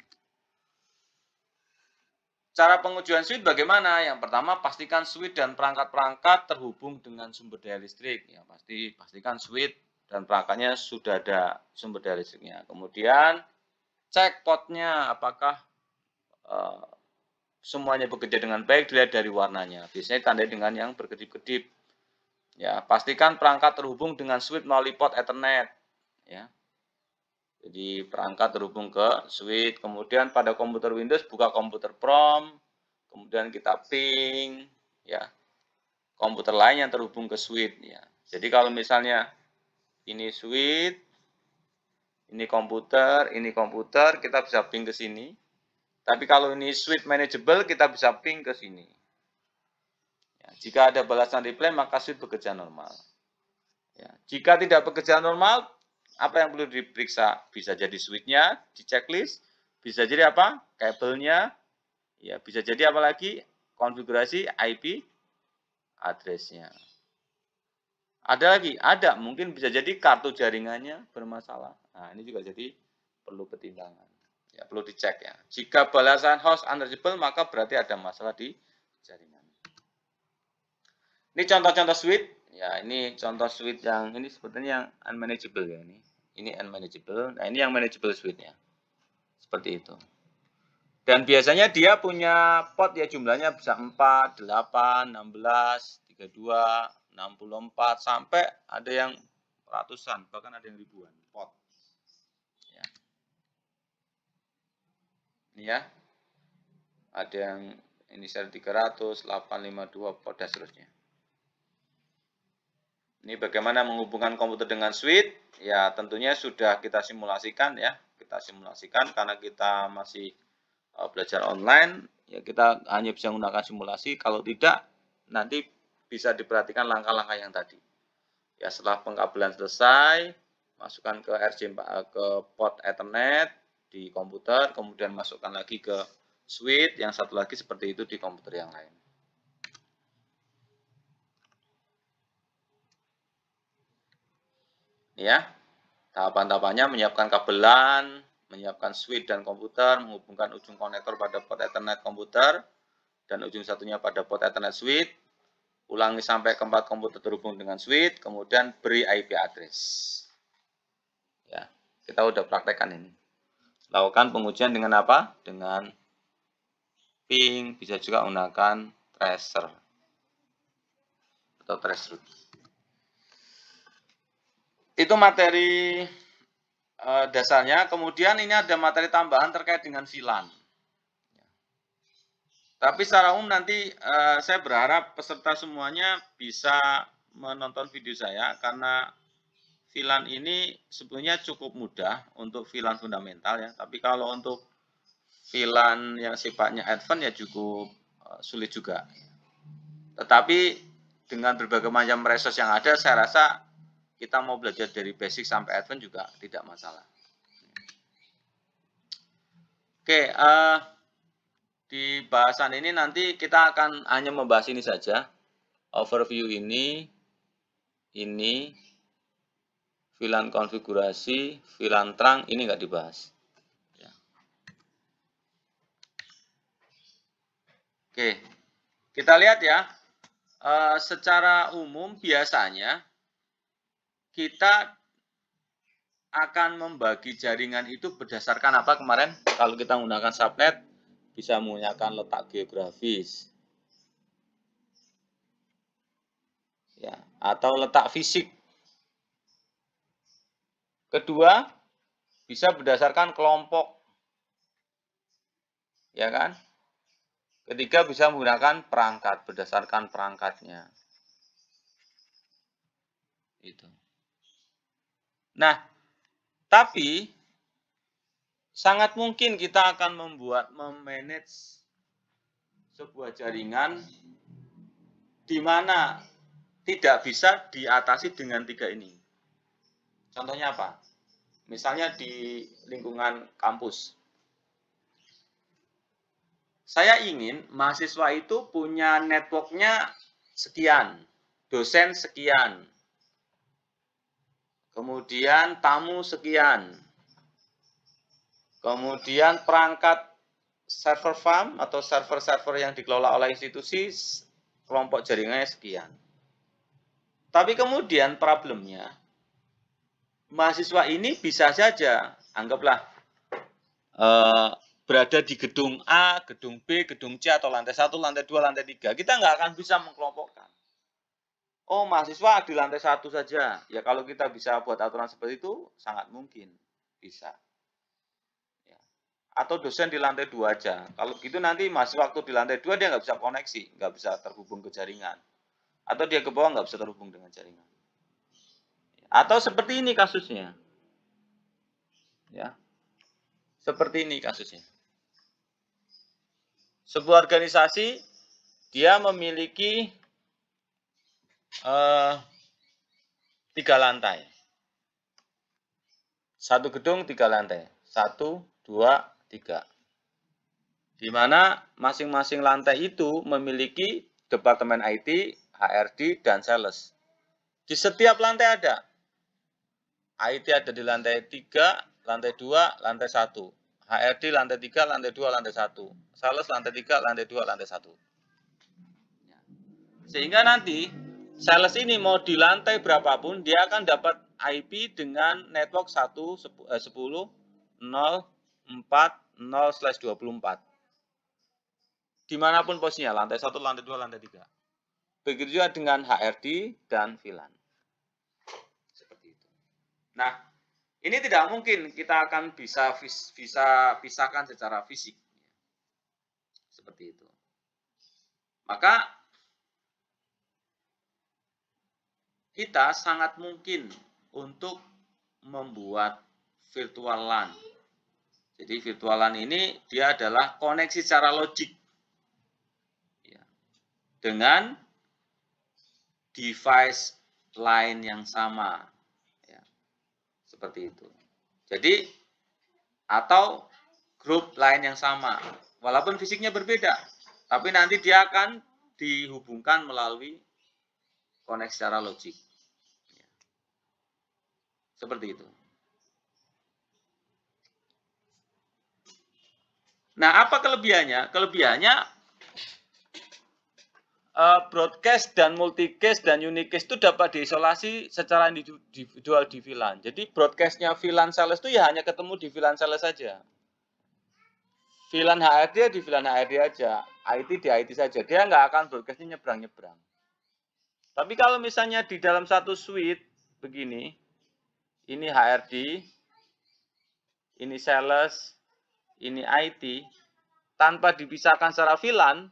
cara pengujian switch bagaimana yang pertama pastikan switch dan perangkat-perangkat terhubung dengan sumber daya listrik ya pasti pastikan switch dan perangkatnya sudah ada sumber daya listriknya. Kemudian cek potnya apakah uh, semuanya bekerja dengan baik dilihat dari warnanya. Biasanya tandai dengan yang berkedip-kedip. Ya, pastikan perangkat terhubung dengan switch melalui port Ethernet. Ya. Jadi perangkat terhubung ke switch. Kemudian pada komputer Windows buka komputer PROM. Kemudian kita ping, ya komputer lain yang terhubung ke switch. Ya. Jadi kalau misalnya ini switch, ini komputer, ini komputer, kita bisa ping ke sini. Tapi kalau ini switch manageable, kita bisa ping ke sini. Ya, jika ada balasan reply, maka switch bekerja normal. Ya, jika tidak bekerja normal, apa yang perlu diperiksa? Bisa jadi switch-nya, di checklist, bisa jadi apa? Kabelnya, ya bisa jadi apa lagi? Konfigurasi IP address-nya. Ada lagi? Ada. Mungkin bisa jadi kartu jaringannya bermasalah. Nah, ini juga jadi perlu pertimbangan. Ya, perlu dicek ya. Jika balasan host unreachable, maka berarti ada masalah di jaringan. Ini contoh-contoh switch Ya, ini contoh switch yang ini sebetulnya yang unmanageable ya ini. Ini unmanageable. Nah, ini yang manageable suite-nya. Seperti itu. Dan biasanya dia punya pot ya jumlahnya bisa 4, 8, 16, 32, 64 sampai ada yang ratusan, bahkan ada yang ribuan pot. Ya. Ini ya. Ada yang inisial 300, 852 pot dan seterusnya. Ini bagaimana menghubungkan komputer dengan switch? Ya, tentunya sudah kita simulasikan ya. Kita simulasikan karena kita masih eh, belajar online, ya kita hanya bisa menggunakan simulasi. Kalau tidak, nanti bisa diperhatikan langkah-langkah yang tadi. Ya, setelah pengkabelan selesai, masukkan ke RJ eh, ke port Ethernet di komputer, kemudian masukkan lagi ke switch, yang satu lagi seperti itu di komputer yang lain. Ya, tahapan-tahapannya menyiapkan kabelan, menyiapkan switch dan komputer, menghubungkan ujung konektor pada port Ethernet komputer, dan ujung satunya pada port Ethernet switch, Ulangi sampai keempat komputer terhubung dengan switch, kemudian beri IP address. Ya, kita sudah praktekkan ini. Lakukan pengujian dengan apa? Dengan ping, bisa juga menggunakan tracer atau trace Itu materi eh, dasarnya. Kemudian ini ada materi tambahan terkait dengan VLAN. Tapi secara umum nanti uh, saya berharap peserta semuanya bisa menonton video saya karena filan ini sebetulnya cukup mudah untuk filan fundamental ya. Tapi kalau untuk filan yang sifatnya advance ya cukup uh, sulit juga. Tetapi dengan berbagai macam resource yang ada, saya rasa kita mau belajar dari basic sampai advance juga tidak masalah. Oke, okay, uh, eh, di bahasan ini nanti kita akan hanya membahas ini saja. Overview ini, ini, VLAN konfigurasi, VLAN terang, ini enggak dibahas. Ya. Oke, kita lihat ya. E, secara umum biasanya kita akan membagi jaringan itu berdasarkan apa kemarin? Kalau kita menggunakan subnet, bisa menggunakan letak geografis ya atau letak fisik kedua bisa berdasarkan kelompok ya kan ketiga bisa menggunakan perangkat berdasarkan perangkatnya itu nah tapi sangat mungkin kita akan membuat memanage sebuah jaringan di mana tidak bisa diatasi dengan tiga ini. Contohnya apa? Misalnya di lingkungan kampus. Saya ingin mahasiswa itu punya networknya sekian, dosen sekian, kemudian tamu sekian, Kemudian perangkat server farm atau server-server yang dikelola oleh institusi kelompok jaringannya sekian. Tapi kemudian problemnya, mahasiswa ini bisa saja, anggaplah uh, berada di gedung A, gedung B, gedung C, atau lantai 1, lantai 2, lantai 3. Kita nggak akan bisa mengkelompokkan. Oh, mahasiswa di lantai satu saja. Ya kalau kita bisa buat aturan seperti itu, sangat mungkin bisa atau dosen di lantai dua aja. Kalau gitu nanti masih waktu di lantai dua dia nggak bisa koneksi, nggak bisa terhubung ke jaringan. Atau dia ke bawah nggak bisa terhubung dengan jaringan. Atau seperti ini kasusnya. Ya. Seperti ini kasusnya. Sebuah organisasi dia memiliki uh, tiga lantai. Satu gedung tiga lantai. Satu, dua, tiga. Di mana masing-masing lantai itu memiliki Departemen IT, HRD, dan Sales. Di setiap lantai ada. IT ada di lantai 3, lantai 2, lantai 1. HRD lantai 3, lantai 2, lantai 1. Sales lantai 3, lantai 2, lantai 1. Sehingga nanti sales ini mau di lantai berapapun dia akan dapat IP dengan network 1 10 0 4 0 slash 24. Dimanapun posisinya, lantai 1, lantai 2, lantai 3. Begitu juga dengan HRD dan VLAN. Seperti itu. Nah, ini tidak mungkin kita akan bisa bisa pisahkan secara fisik. Seperti itu. Maka kita sangat mungkin untuk membuat virtual LAN jadi virtualan ini dia adalah koneksi secara logik ya. dengan device lain yang sama, ya, seperti itu. Jadi atau grup lain yang sama, walaupun fisiknya berbeda, tapi nanti dia akan dihubungkan melalui koneksi secara logik. Ya. Seperti itu. Nah, apa kelebihannya? Kelebihannya uh, broadcast dan multicast dan unicast itu dapat diisolasi secara individual di VLAN. Jadi broadcastnya VLAN sales itu ya hanya ketemu di VLAN sales saja. VLAN HRD ya di VLAN HRD aja, IT di IT saja. Dia nggak akan broadcastnya nyebrang-nyebrang. Tapi kalau misalnya di dalam satu suite begini, ini HRD, ini sales, ini IT tanpa dipisahkan secara VLAN,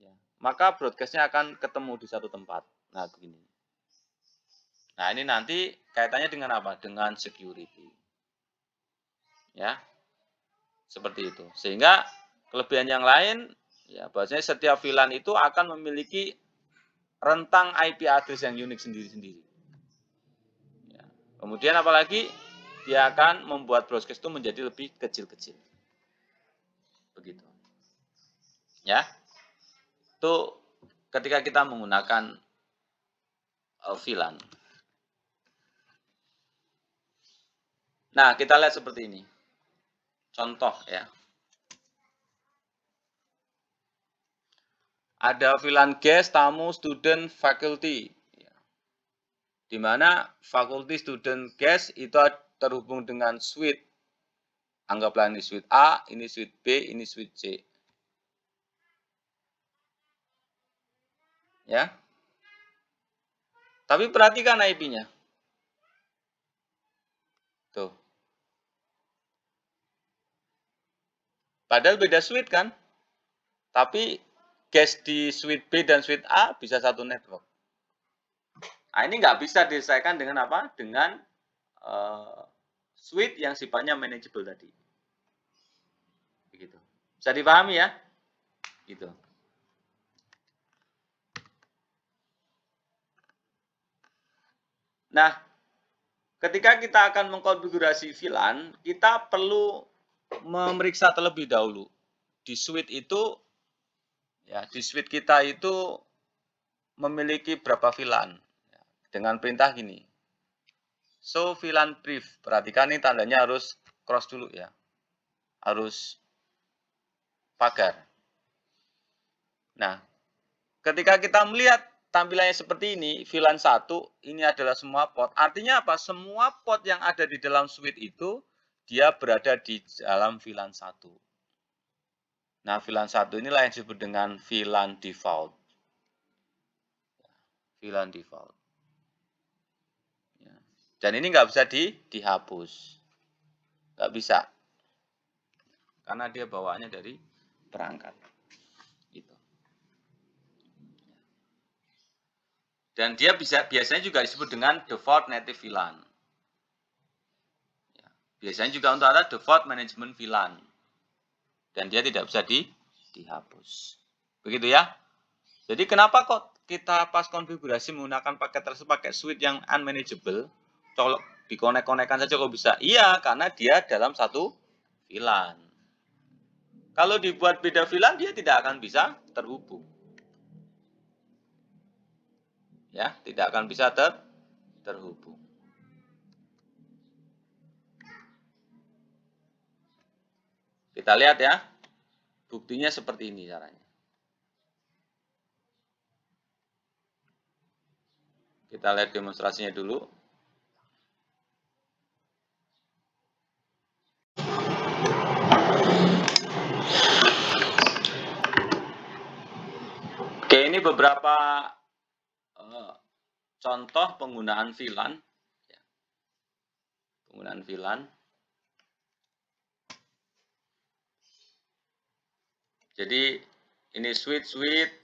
ya, maka broadcastnya akan ketemu di satu tempat. Nah, begini. Nah, ini nanti kaitannya dengan apa? Dengan security. Ya. Seperti itu. Sehingga kelebihan yang lain ya bahasanya setiap VLAN itu akan memiliki rentang IP address yang unik sendiri-sendiri. Ya. Kemudian apalagi dia akan membuat broadcast itu menjadi lebih kecil-kecil. ya itu ketika kita menggunakan uh, eh, VLAN. Nah, kita lihat seperti ini. Contoh ya. Ada VLAN guest, tamu, student, faculty. Ya. Di mana faculty, student, guest itu terhubung dengan suite. Anggaplah ini suite A, ini suite B, ini suite C ya. Tapi perhatikan IP-nya. Tuh. Padahal beda suite kan? Tapi guest di suite B dan suite A bisa satu network. Nah, ini nggak bisa diselesaikan dengan apa? Dengan uh, suite yang sifatnya manageable tadi. Begitu. Bisa dipahami ya? Gitu. Nah, ketika kita akan mengkonfigurasi VLAN, kita perlu memeriksa terlebih dahulu. Di switch itu, ya di switch kita itu memiliki berapa VLAN. Ya, dengan perintah gini. So, VLAN brief. Perhatikan ini tandanya harus cross dulu ya. Harus pagar. Nah, ketika kita melihat tampilannya seperti ini, VLAN 1, ini adalah semua port. Artinya apa? Semua port yang ada di dalam switch itu, dia berada di dalam VLAN 1. Nah, VLAN 1 inilah yang disebut dengan VLAN default. VLAN default. Ya. Dan ini nggak bisa di, dihapus. Nggak bisa. Karena dia bawaannya dari perangkat. Dan dia bisa biasanya juga disebut dengan default native VLAN. Ya, biasanya juga untuk ada default management VLAN. Dan dia tidak bisa di, dihapus. Begitu ya. Jadi kenapa kok kita pas konfigurasi menggunakan paket tersebut pakai suite yang unmanageable? Colok dikonek konekan saja kok bisa. Iya, karena dia dalam satu VLAN. Kalau dibuat beda VLAN, dia tidak akan bisa terhubung ya tidak akan bisa ter terhubung kita lihat ya buktinya seperti ini caranya kita lihat demonstrasinya dulu Oke, ini beberapa Contoh penggunaan VLAN. Ya. Penggunaan VLAN. Jadi ini switch-switch,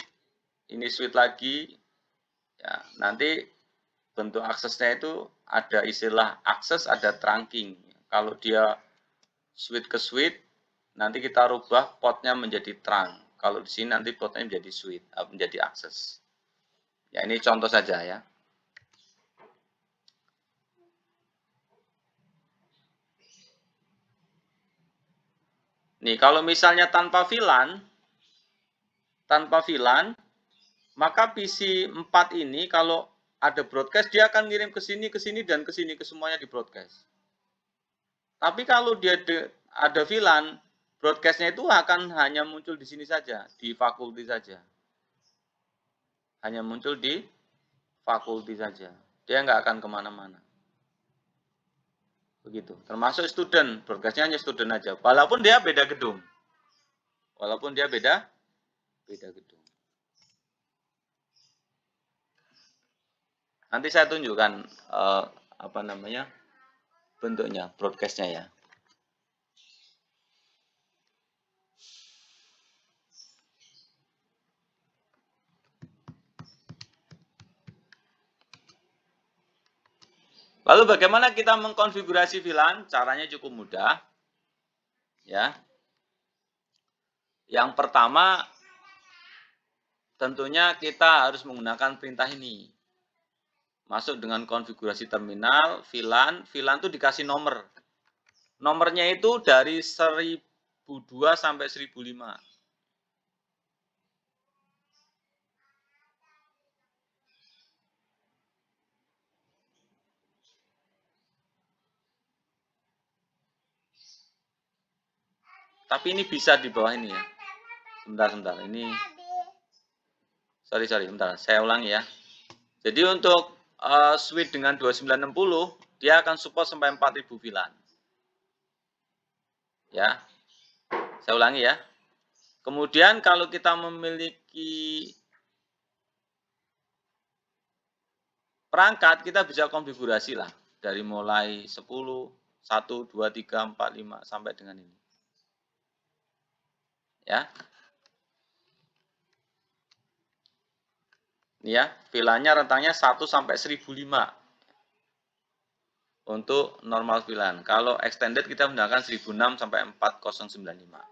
ini switch lagi. Ya, nanti bentuk aksesnya itu ada istilah akses, ada trunking. Kalau dia switch ke switch, nanti kita rubah potnya menjadi trunk. Kalau di sini nanti potnya menjadi switch, eh, menjadi akses. Ya ini contoh saja ya. Nih, kalau misalnya tanpa VLAN, tanpa VLAN, maka PC 4 ini kalau ada broadcast, dia akan ngirim ke sini, ke sini, dan ke sini, ke semuanya di broadcast. Tapi kalau dia de, ada VLAN, broadcastnya itu akan hanya muncul di sini saja, di fakulti saja. Hanya muncul di fakulti saja. Dia nggak akan kemana-mana begitu termasuk student berkasnya hanya student aja walaupun dia beda gedung walaupun dia beda beda gedung nanti saya tunjukkan uh, apa namanya bentuknya broadcastnya ya Lalu bagaimana kita mengkonfigurasi VLAN? Caranya cukup mudah. Ya. Yang pertama tentunya kita harus menggunakan perintah ini. Masuk dengan konfigurasi terminal, VLAN, VLAN itu dikasih nomor. Nomornya itu dari 1002 sampai 1005. Tapi ini bisa di bawah ini ya. Sebentar, sebentar. Ini Sorry, sorry. sebentar saya ulang ya. Jadi untuk uh, eh, switch dengan 2960, dia akan support sampai 4000 VLAN. Ya. Saya ulangi ya. Kemudian kalau kita memiliki perangkat, kita bisa konfigurasi lah. Dari mulai 10, 1, 2, 3, 4, 5, sampai dengan ini ya ya vilanya rentangnya 1 sampai 1005 untuk normal vilan kalau extended kita menggunakan 1006 sampai 4095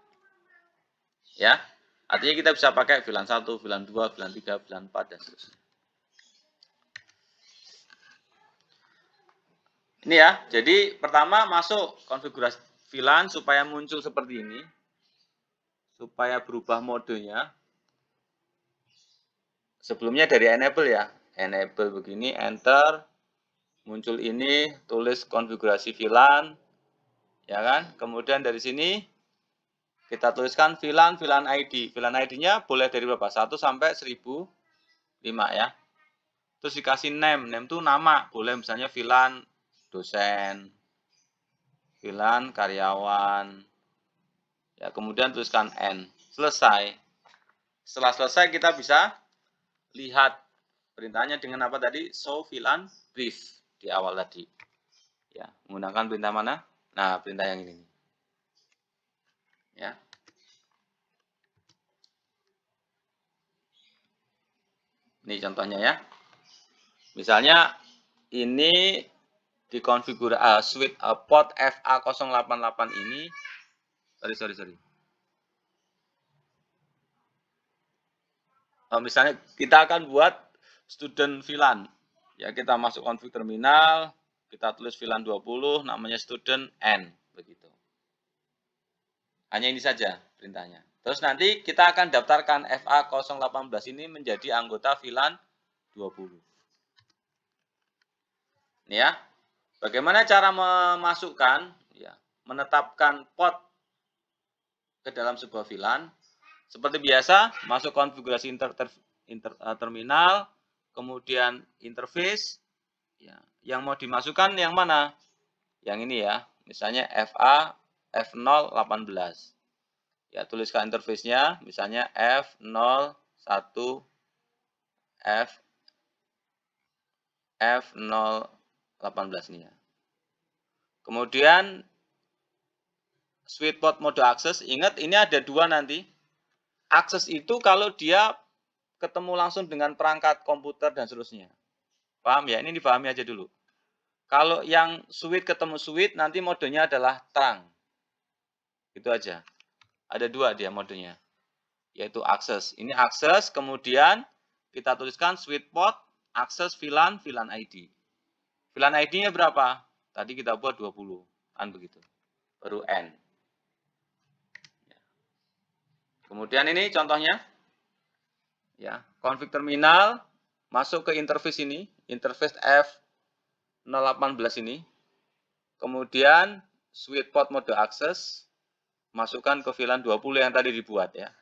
ya artinya kita bisa pakai vilan 1 vilan 2 vilan 3 vilan 4 dan seterusnya ini ya jadi pertama masuk konfigurasi VLAN supaya muncul seperti ini supaya berubah modenya sebelumnya dari enable ya enable begini enter muncul ini tulis konfigurasi VLAN ya kan kemudian dari sini kita tuliskan VLAN VLAN ID VLAN ID-nya boleh dari berapa 1 sampai 1005 ya terus dikasih name name itu nama boleh misalnya VLAN dosen VLAN karyawan Ya, kemudian tuliskan N. Selesai. Setelah selesai kita bisa lihat perintahnya dengan apa tadi? So fill and brief di awal tadi. Ya, menggunakan perintah mana? Nah, perintah yang ini. Ya. Ini contohnya ya. Misalnya ini dikonfigurasi uh, suite uh, port FA088 ini sorry sorry sorry uh, misalnya kita akan buat student VLAN ya kita masuk config terminal kita tulis VLAN 20 namanya student n begitu hanya ini saja perintahnya terus nanti kita akan daftarkan FA 018 ini menjadi anggota VLAN 20 ini ya bagaimana cara memasukkan ya menetapkan port ke dalam sebuah VLAN. Seperti biasa, masuk konfigurasi inter, ter, inter, eh, terminal, kemudian interface. Ya, yang mau dimasukkan yang mana? Yang ini ya, misalnya FA F018. Ya, tuliskan interface-nya, misalnya F01 F F018 ini ya. Kemudian sweet mode akses. Ingat ini ada dua nanti. Akses itu kalau dia ketemu langsung dengan perangkat komputer dan seterusnya. Paham ya? Ini dipahami aja dulu. Kalau yang sweet ketemu sweet nanti modenya adalah terang. Itu aja. Ada dua dia modenya. Yaitu akses. Ini akses kemudian kita tuliskan sweet akses VLAN VLAN ID. VLAN ID-nya berapa? Tadi kita buat 20. Kan begitu. Baru N. Kemudian ini contohnya. Ya, konfig terminal masuk ke interface ini, interface F018 ini. Kemudian switch port mode access masukkan ke VLAN 20 yang tadi dibuat ya.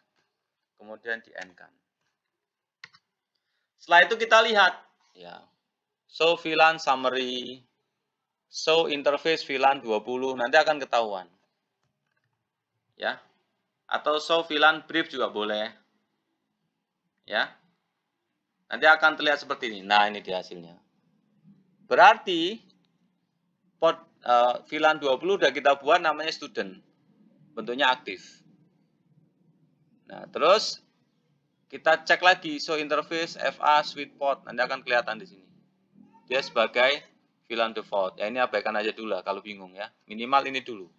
Kemudian di end kan. Setelah itu kita lihat ya. Show VLAN summary, show interface VLAN 20 nanti akan ketahuan. Ya atau show vlan brief juga boleh. Ya. Nanti akan terlihat seperti ini. Nah, ini dia hasilnya. Berarti pot uh, eh, villain 20 udah kita buat namanya student. Bentuknya aktif. Nah, terus kita cek lagi show interface FA sweet pot. Nanti akan kelihatan di sini. Dia sebagai vlan default. Ya ini abaikan aja dulu lah kalau bingung ya. Minimal ini dulu.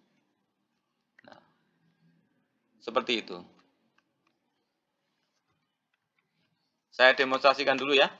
Seperti itu. Saya demonstrasikan dulu ya.